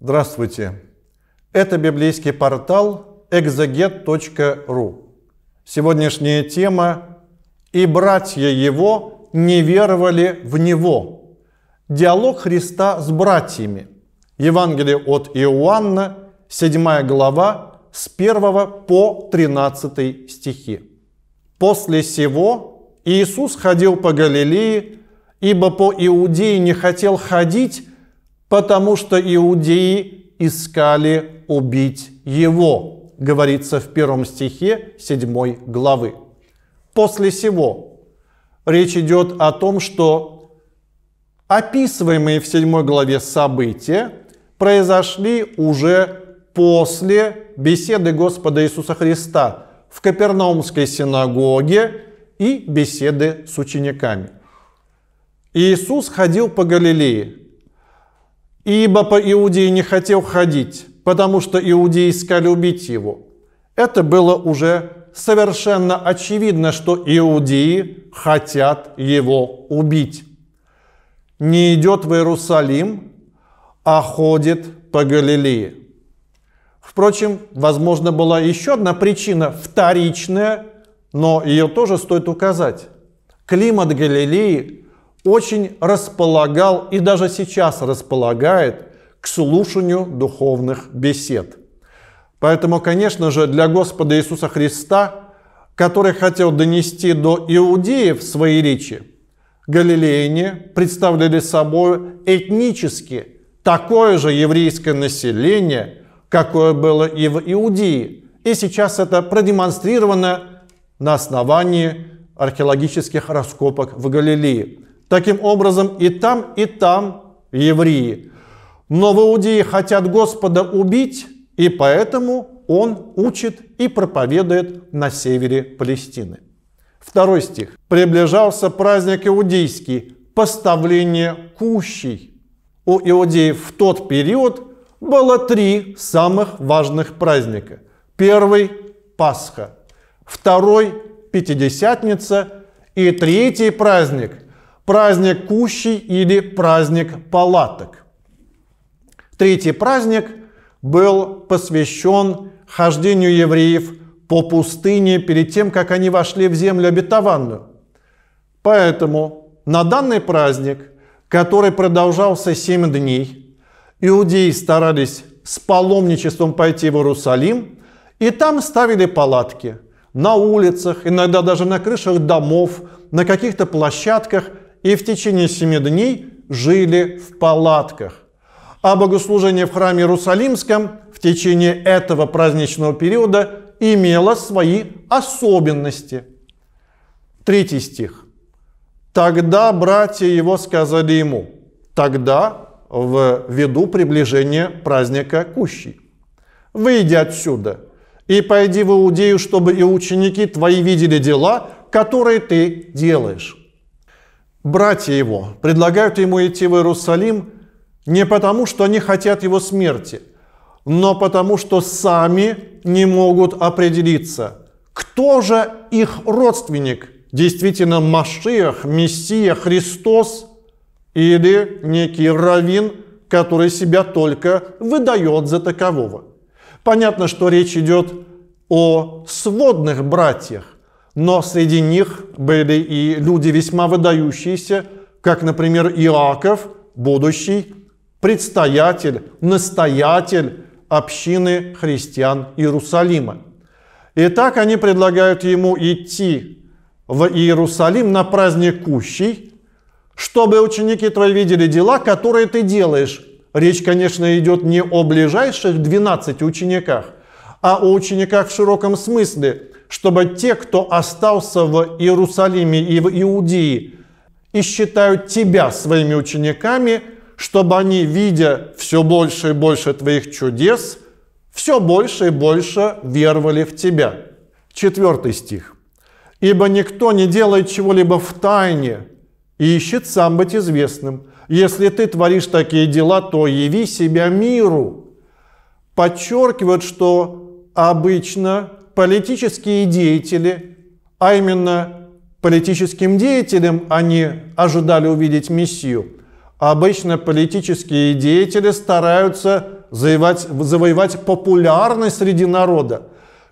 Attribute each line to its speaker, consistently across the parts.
Speaker 1: Здравствуйте! Это библейский портал exeget.ru. Сегодняшняя тема «И братья его не веровали в него». Диалог Христа с братьями. Евангелие от Иоанна, 7 глава, с 1 по 13 стихи. «После сего Иисус ходил по Галилее, ибо по Иудее не хотел ходить, потому что иудеи искали убить его, говорится в первом стихе 7 главы. После сего речь идет о том, что описываемые в 7 главе события произошли уже после беседы Господа Иисуса Христа в Капернаумской синагоге и беседы с учениками. Иисус ходил по Галилее, ибо по иудеи не хотел ходить, потому что иудеи искали убить его. Это было уже совершенно очевидно, что иудеи хотят его убить. Не идет в Иерусалим, а ходит по Галилее. Впрочем, возможно, была еще одна причина, вторичная, но ее тоже стоит указать. Климат Галилеи очень располагал и даже сейчас располагает к слушанию духовных бесед. Поэтому, конечно же, для Господа Иисуса Христа, который хотел донести до иудеев свои речи, галилеяне представляли собой этнически такое же еврейское население, какое было и в Иудее, И сейчас это продемонстрировано на основании археологических раскопок в Галилее. Таким образом, и там, и там евреи. Но в Иудее хотят Господа убить, и поэтому он учит и проповедует на севере Палестины. Второй стих. «Приближался праздник иудейский, поставление кущей». У иудеев в тот период было три самых важных праздника. Первый – Пасха, второй – Пятидесятница и третий праздник праздник кущей или праздник палаток. Третий праздник был посвящен хождению евреев по пустыне перед тем, как они вошли в землю обетованную. Поэтому на данный праздник, который продолжался 7 дней, иудеи старались с паломничеством пойти в Иерусалим, и там ставили палатки на улицах, иногда даже на крышах домов, на каких-то площадках – и в течение семи дней жили в палатках. А богослужение в храме Иерусалимском в течение этого праздничного периода имело свои особенности. Третий стих. «Тогда братья его сказали ему». Тогда в виду приближения праздника Кущей. «Выйди отсюда и пойди в Иудею, чтобы и ученики твои видели дела, которые ты делаешь» братья его предлагают ему идти в Иерусалим не потому, что они хотят его смерти, но потому, что сами не могут определиться, кто же их родственник, действительно Машиах, Мессия, Христос или некий раввин, который себя только выдает за такового. Понятно, что речь идет о сводных братьях, но среди них были и люди весьма выдающиеся, как, например, Иаков, будущий предстоятель, настоятель общины христиан Иерусалима. И так они предлагают ему идти в Иерусалим на праздник Кущий, чтобы ученики твои видели дела, которые ты делаешь. Речь, конечно, идет не о ближайших 12 учениках, а о учениках в широком смысле – чтобы те, кто остался в Иерусалиме и в Иудее, и считают тебя своими учениками, чтобы они, видя все больше и больше твоих чудес, все больше и больше веровали в тебя. Четвертый стих. «Ибо никто не делает чего-либо в тайне и ищет сам быть известным. Если ты творишь такие дела, то яви себя миру». Подчеркивает, что обычно политические деятели, а именно политическим деятелям они ожидали увидеть Мессию, а обычно политические деятели стараются завоевать, завоевать популярность среди народа.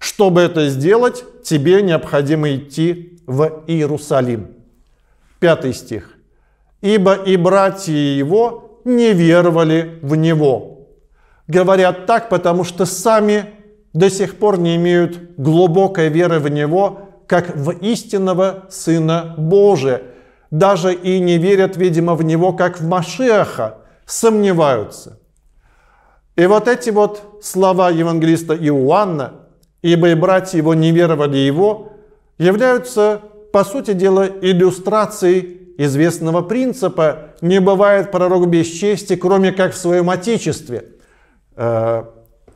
Speaker 1: Чтобы это сделать, тебе необходимо идти в Иерусалим. Пятый стих. «Ибо и братья его не веровали в него». Говорят так, потому что сами до сих пор не имеют глубокой веры в Него, как в истинного Сына Божия. Даже и не верят, видимо, в Него, как в Машеха, сомневаются. И вот эти вот слова евангелиста Иоанна, ибо и братья его не веровали его, являются, по сути дела, иллюстрацией известного принципа «не бывает пророк без чести, кроме как в своем отечестве». Э,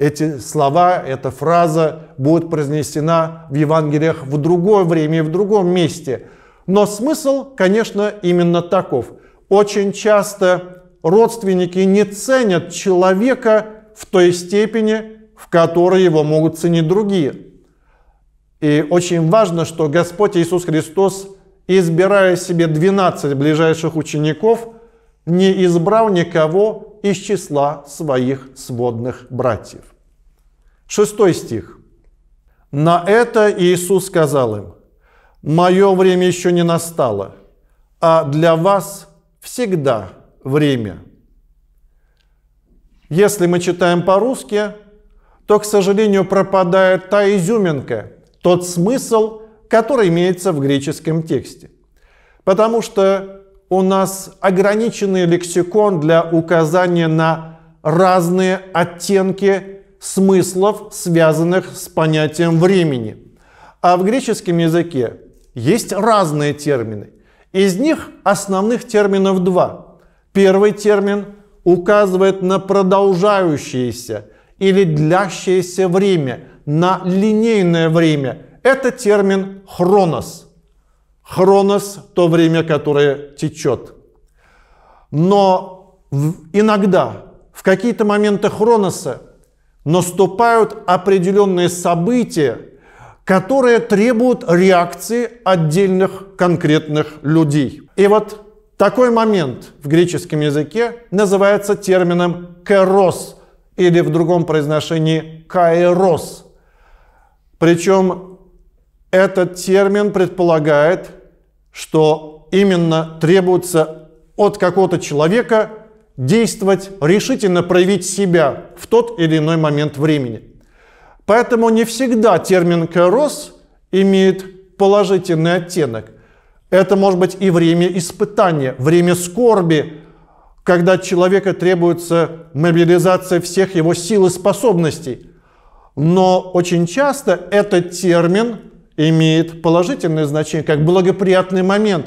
Speaker 1: эти слова, эта фраза будет произнесена в Евангелиях в другое время и в другом месте. Но смысл, конечно, именно таков. Очень часто родственники не ценят человека в той степени, в которой его могут ценить другие. И очень важно, что Господь Иисус Христос, избирая себе 12 ближайших учеников – не избрал никого из числа своих сводных братьев. Шестой стих. На это Иисус сказал им, «Мое время еще не настало, а для вас всегда время». Если мы читаем по-русски, то, к сожалению, пропадает та изюминка, тот смысл, который имеется в греческом тексте. Потому что у нас ограниченный лексикон для указания на разные оттенки смыслов, связанных с понятием времени. А в греческом языке есть разные термины. Из них основных терминов два. Первый термин указывает на продолжающееся или длящееся время, на линейное время. Это термин «хронос» хронос, то время, которое течет. Но иногда, в какие-то моменты хроноса, наступают определенные события, которые требуют реакции отдельных конкретных людей. И вот такой момент в греческом языке называется термином «керос» или в другом произношении «каэрос». Причем этот термин предполагает что именно требуется от какого-то человека действовать, решительно проявить себя в тот или иной момент времени. Поэтому не всегда термин «кэрос» имеет положительный оттенок. Это может быть и время испытания, время скорби, когда человека требуется мобилизация всех его сил и способностей. Но очень часто этот термин имеет положительное значение, как благоприятный момент.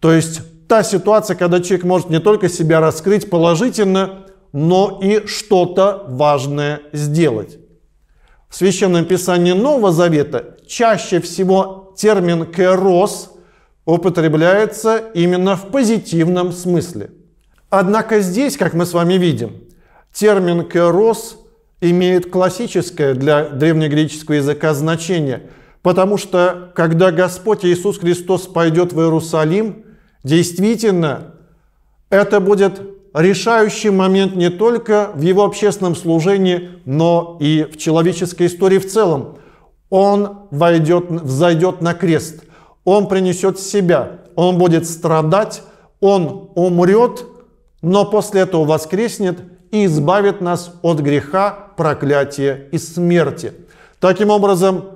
Speaker 1: То есть та ситуация, когда человек может не только себя раскрыть положительно, но и что-то важное сделать. В Священном Писании Нового Завета чаще всего термин «керос» употребляется именно в позитивном смысле. Однако здесь, как мы с вами видим, термин «керос» имеет классическое для древнегреческого языка значение – Потому что когда Господь Иисус Христос пойдет в Иерусалим, действительно, это будет решающий момент не только в его общественном служении, но и в человеческой истории в целом. Он войдет, взойдет на крест, он принесет себя, он будет страдать, он умрет, но после этого воскреснет и избавит нас от греха, проклятия и смерти. Таким образом,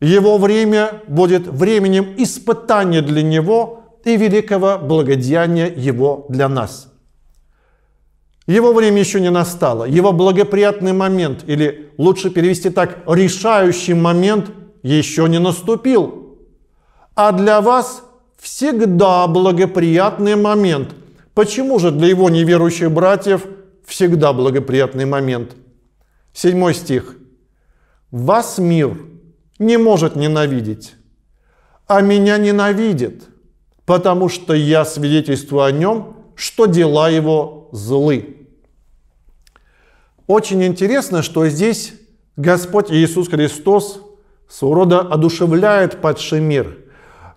Speaker 1: его время будет временем испытания для него и великого благодеяния его для нас. Его время еще не настало. Его благоприятный момент, или лучше перевести так, решающий момент еще не наступил. А для вас всегда благоприятный момент. Почему же для его неверующих братьев всегда благоприятный момент? Седьмой стих. «Вас мир – не может ненавидеть, а меня ненавидит, потому что я свидетельствую о нем, что дела его злы. Очень интересно, что здесь Господь Иисус Христос своего рода одушевляет падший мир.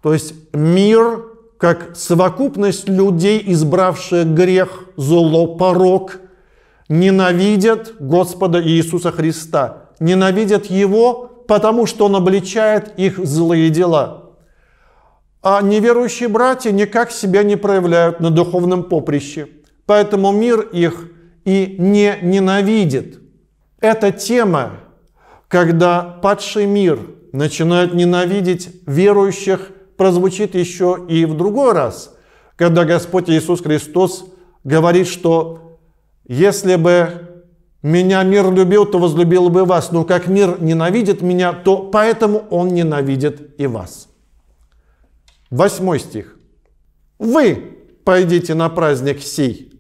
Speaker 1: То есть мир как совокупность людей, избравших грех, зло, порок, ненавидят Господа Иисуса Христа, ненавидят Его потому что он обличает их злые дела. А неверующие братья никак себя не проявляют на духовном поприще, поэтому мир их и не ненавидит. Это тема, когда падший мир начинает ненавидеть верующих, прозвучит еще и в другой раз, когда Господь Иисус Христос говорит, что если бы меня мир любил, то возлюбил бы вас, но как мир ненавидит меня, то поэтому он ненавидит и вас. Восьмой стих. Вы пойдите на праздник сей,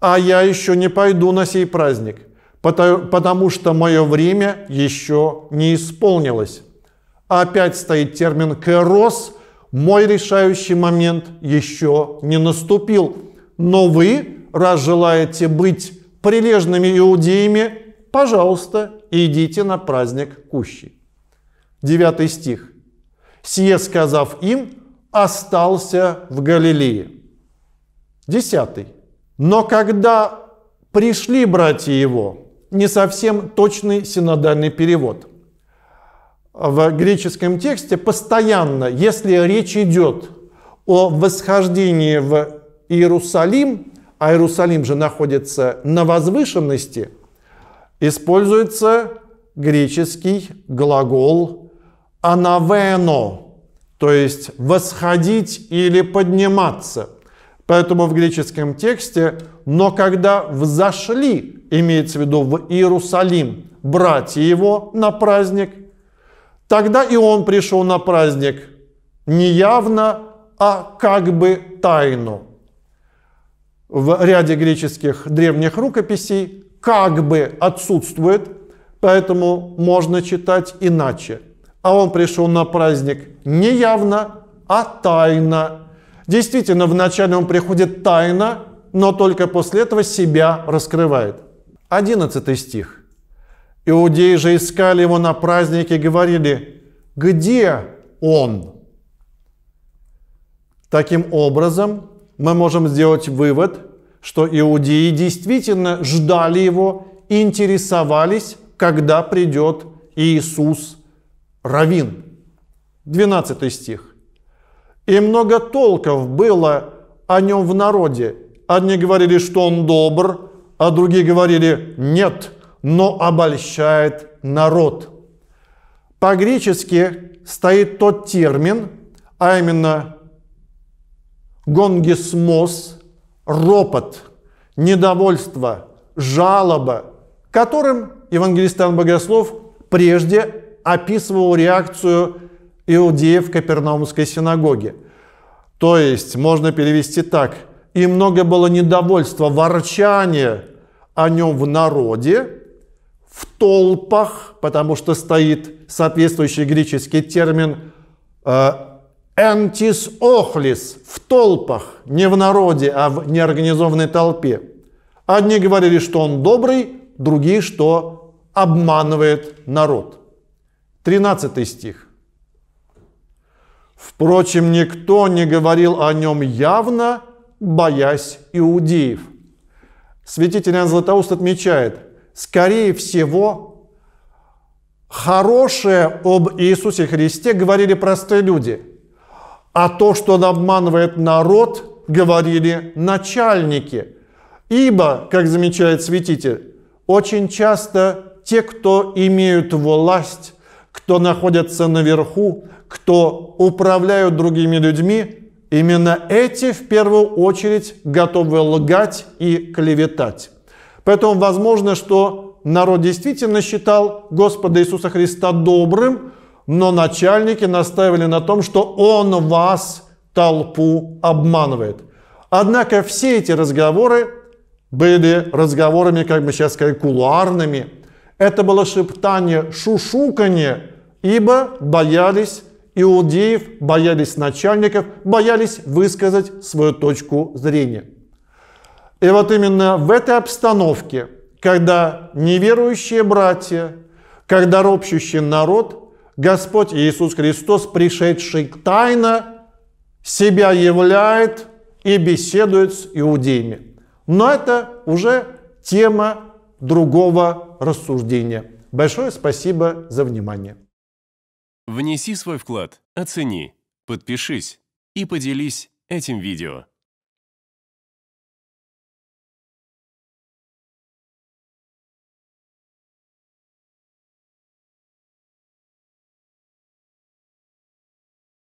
Speaker 1: а я еще не пойду на сей праздник, потому, потому что мое время еще не исполнилось. Опять стоит термин «керос», мой решающий момент еще не наступил, но вы, раз желаете быть прилежными иудеями, пожалуйста, идите на праздник Кущи. Девятый стих. Сие, сказав им, остался в Галилее. Десятый. Но когда пришли братья его, не совсем точный синодальный перевод. В греческом тексте постоянно, если речь идет о восхождении в Иерусалим, а Иерусалим же находится на возвышенности, используется греческий глагол «анавено», то есть «восходить» или «подниматься». Поэтому в греческом тексте «но когда взошли», имеется в виду в Иерусалим, братья его на праздник, тогда и он пришел на праздник не явно, а как бы тайну в ряде греческих древних рукописей как бы отсутствует, поэтому можно читать иначе. А он пришел на праздник не явно, а тайно. Действительно, вначале он приходит тайно, но только после этого себя раскрывает. 11 стих. Иудеи же искали его на празднике и говорили, где он? Таким образом, мы можем сделать вывод, что иудеи действительно ждали его, интересовались, когда придет Иисус Равин. 12 стих. «И много толков было о нем в народе. Одни говорили, что он добр, а другие говорили, нет, но обольщает народ». По-гречески стоит тот термин, а именно гонгисмос, ропот, недовольство, жалоба, которым евангелист Иоанн Богослов прежде описывал реакцию иудеев в Капернаумской синагоге. То есть можно перевести так. И много было недовольства, ворчания о нем в народе, в толпах, потому что стоит соответствующий греческий термин э, «Энтис охлис» в толпах, не в народе, а в неорганизованной толпе. Одни говорили, что он добрый, другие, что обманывает народ. 13 стих. Впрочем, никто не говорил о нем явно, боясь иудеев. Святитель Иоанн Златоуст отмечает, скорее всего, хорошее об Иисусе Христе говорили простые люди – а то, что он обманывает народ, говорили начальники. Ибо, как замечает святитель, очень часто те, кто имеют власть, кто находятся наверху, кто управляют другими людьми, именно эти в первую очередь готовы лгать и клеветать. Поэтому возможно, что народ действительно считал Господа Иисуса Христа добрым, но начальники настаивали на том, что он вас, толпу, обманывает. Однако все эти разговоры были разговорами, как бы сейчас сказать, кулуарными. Это было шептание, шушуканье, ибо боялись иудеев, боялись начальников, боялись высказать свою точку зрения. И вот именно в этой обстановке, когда неверующие братья, когда ропщущий народ Господь Иисус Христос, пришедший тайно, себя являет и беседует с иудеями. Но это уже тема другого рассуждения. Большое спасибо за внимание. Внеси свой вклад, оцени, подпишись и поделись этим видео.